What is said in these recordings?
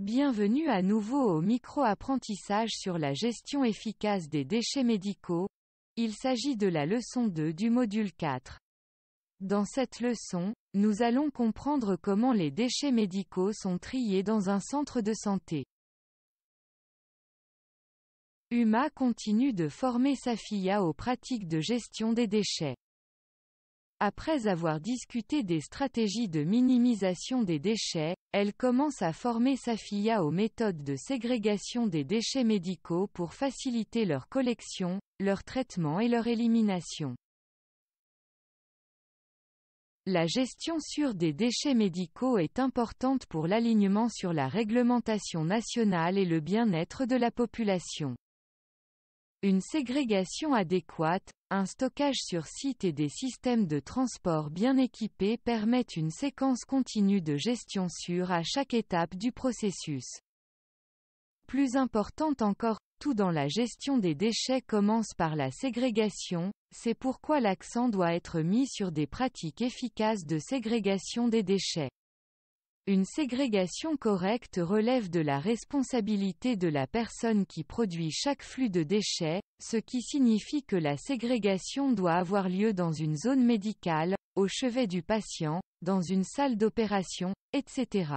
Bienvenue à nouveau au micro-apprentissage sur la gestion efficace des déchets médicaux. Il s'agit de la leçon 2 du module 4. Dans cette leçon, nous allons comprendre comment les déchets médicaux sont triés dans un centre de santé. UMA continue de former sa aux pratiques de gestion des déchets. Après avoir discuté des stratégies de minimisation des déchets, elle commence à former sa fille aux méthodes de ségrégation des déchets médicaux pour faciliter leur collection, leur traitement et leur élimination. La gestion sûre des déchets médicaux est importante pour l'alignement sur la réglementation nationale et le bien-être de la population. Une ségrégation adéquate, un stockage sur site et des systèmes de transport bien équipés permettent une séquence continue de gestion sûre à chaque étape du processus. Plus importante encore, tout dans la gestion des déchets commence par la ségrégation, c'est pourquoi l'accent doit être mis sur des pratiques efficaces de ségrégation des déchets. Une ségrégation correcte relève de la responsabilité de la personne qui produit chaque flux de déchets, ce qui signifie que la ségrégation doit avoir lieu dans une zone médicale, au chevet du patient, dans une salle d'opération, etc.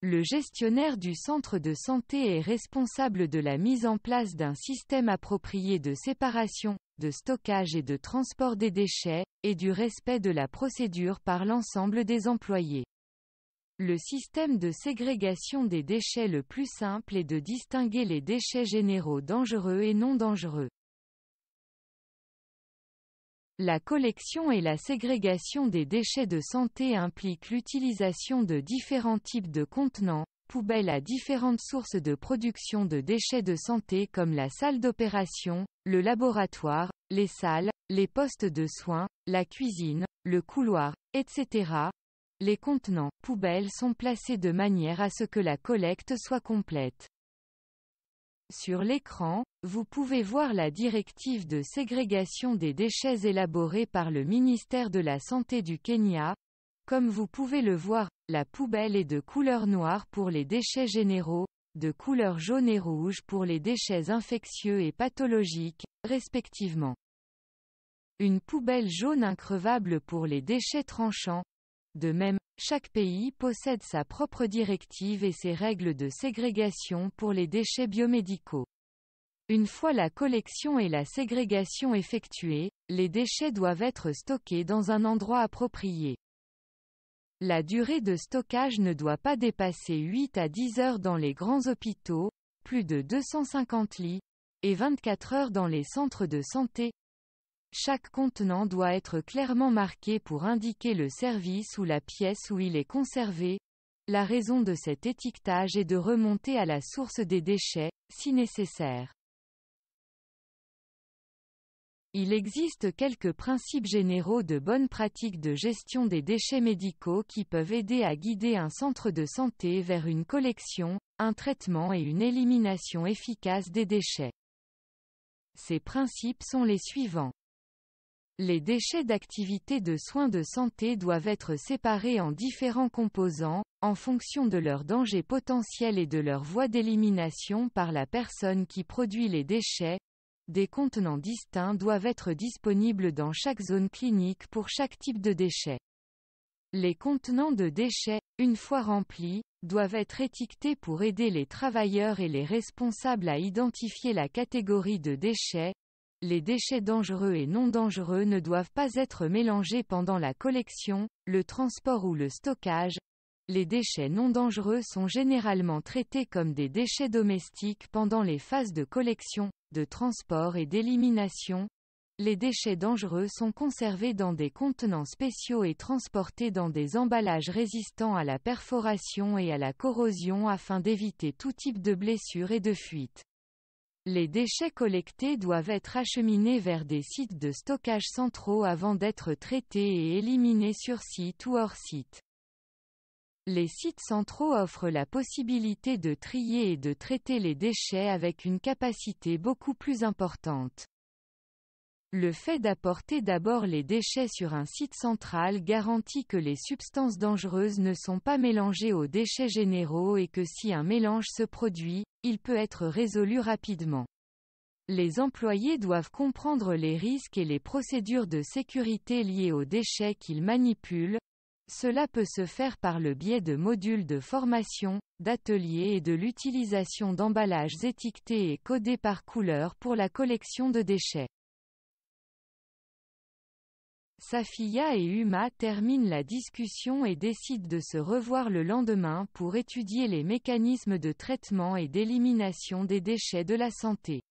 Le gestionnaire du centre de santé est responsable de la mise en place d'un système approprié de séparation, de stockage et de transport des déchets, et du respect de la procédure par l'ensemble des employés. Le système de ségrégation des déchets le plus simple est de distinguer les déchets généraux dangereux et non dangereux. La collection et la ségrégation des déchets de santé impliquent l'utilisation de différents types de contenants, poubelles à différentes sources de production de déchets de santé comme la salle d'opération, le laboratoire, les salles, les postes de soins, la cuisine, le couloir, etc., les contenants poubelles sont placés de manière à ce que la collecte soit complète. Sur l'écran, vous pouvez voir la directive de ségrégation des déchets élaborée par le ministère de la Santé du Kenya. Comme vous pouvez le voir, la poubelle est de couleur noire pour les déchets généraux, de couleur jaune et rouge pour les déchets infectieux et pathologiques, respectivement. Une poubelle jaune increvable pour les déchets tranchants, de même, chaque pays possède sa propre directive et ses règles de ségrégation pour les déchets biomédicaux. Une fois la collection et la ségrégation effectuées, les déchets doivent être stockés dans un endroit approprié. La durée de stockage ne doit pas dépasser 8 à 10 heures dans les grands hôpitaux, plus de 250 lits, et 24 heures dans les centres de santé, chaque contenant doit être clairement marqué pour indiquer le service ou la pièce où il est conservé. La raison de cet étiquetage est de remonter à la source des déchets, si nécessaire. Il existe quelques principes généraux de bonne pratique de gestion des déchets médicaux qui peuvent aider à guider un centre de santé vers une collection, un traitement et une élimination efficace des déchets. Ces principes sont les suivants. Les déchets d'activité de soins de santé doivent être séparés en différents composants, en fonction de leur danger potentiel et de leur voie d'élimination par la personne qui produit les déchets. Des contenants distincts doivent être disponibles dans chaque zone clinique pour chaque type de déchets. Les contenants de déchets, une fois remplis, doivent être étiquetés pour aider les travailleurs et les responsables à identifier la catégorie de déchets, les déchets dangereux et non dangereux ne doivent pas être mélangés pendant la collection, le transport ou le stockage. Les déchets non dangereux sont généralement traités comme des déchets domestiques pendant les phases de collection, de transport et d'élimination. Les déchets dangereux sont conservés dans des contenants spéciaux et transportés dans des emballages résistants à la perforation et à la corrosion afin d'éviter tout type de blessure et de fuite. Les déchets collectés doivent être acheminés vers des sites de stockage centraux avant d'être traités et éliminés sur site ou hors site. Les sites centraux offrent la possibilité de trier et de traiter les déchets avec une capacité beaucoup plus importante. Le fait d'apporter d'abord les déchets sur un site central garantit que les substances dangereuses ne sont pas mélangées aux déchets généraux et que si un mélange se produit, il peut être résolu rapidement. Les employés doivent comprendre les risques et les procédures de sécurité liées aux déchets qu'ils manipulent. Cela peut se faire par le biais de modules de formation, d'ateliers et de l'utilisation d'emballages étiquetés et codés par couleur pour la collection de déchets. Safia et Uma terminent la discussion et décident de se revoir le lendemain pour étudier les mécanismes de traitement et d'élimination des déchets de la santé.